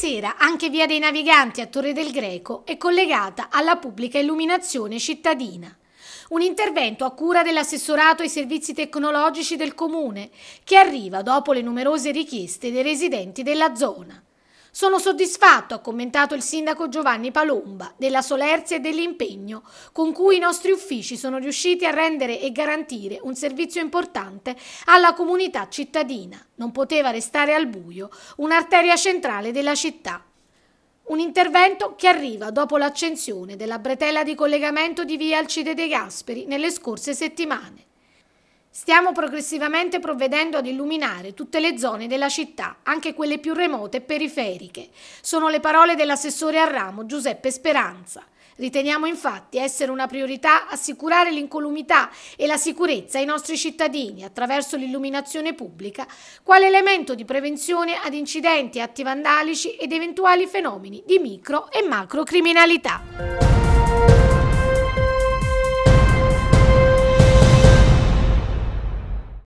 sera anche Via dei Naviganti a Torre del Greco è collegata alla pubblica illuminazione cittadina. Un intervento a cura dell'assessorato ai servizi tecnologici del comune che arriva dopo le numerose richieste dei residenti della zona. Sono soddisfatto, ha commentato il sindaco Giovanni Palomba, della solerzia e dell'impegno con cui i nostri uffici sono riusciti a rendere e garantire un servizio importante alla comunità cittadina. Non poteva restare al buio un'arteria centrale della città. Un intervento che arriva dopo l'accensione della bretella di collegamento di via Alcide De Gasperi nelle scorse settimane. Stiamo progressivamente provvedendo ad illuminare tutte le zone della città, anche quelle più remote e periferiche. Sono le parole dell'assessore a ramo Giuseppe Speranza. Riteniamo infatti essere una priorità assicurare l'incolumità e la sicurezza ai nostri cittadini attraverso l'illuminazione pubblica, quale elemento di prevenzione ad incidenti, atti vandalici ed eventuali fenomeni di micro e macro criminalità.